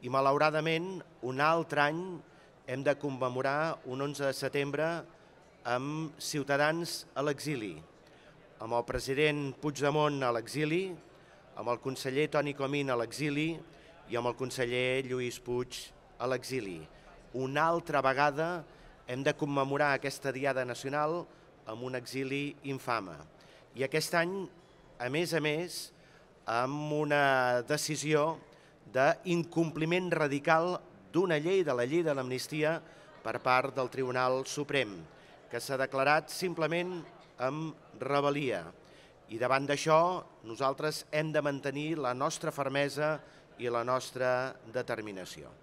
I malauradament, un altre any hem de commemorar un 11 de setembre amb ciutadans a l'exili, amb el president Puigdemont a l'exili, amb el conseller Toni Comín a l'exili i amb el conseller Lluís Puig a l'exili. Una altra vegada hem de commemorar aquesta Diada Nacional amb un exili infame. I aquest any, a més a més, amb una decisió d'incompliment radical d'una llei, de la llei de l'amnistia, per part del Tribunal Suprem, que s'ha declarat simplement amb rebel·lia. I davant d'això, nosaltres hem de mantenir la nostra fermesa i la nostra determinació.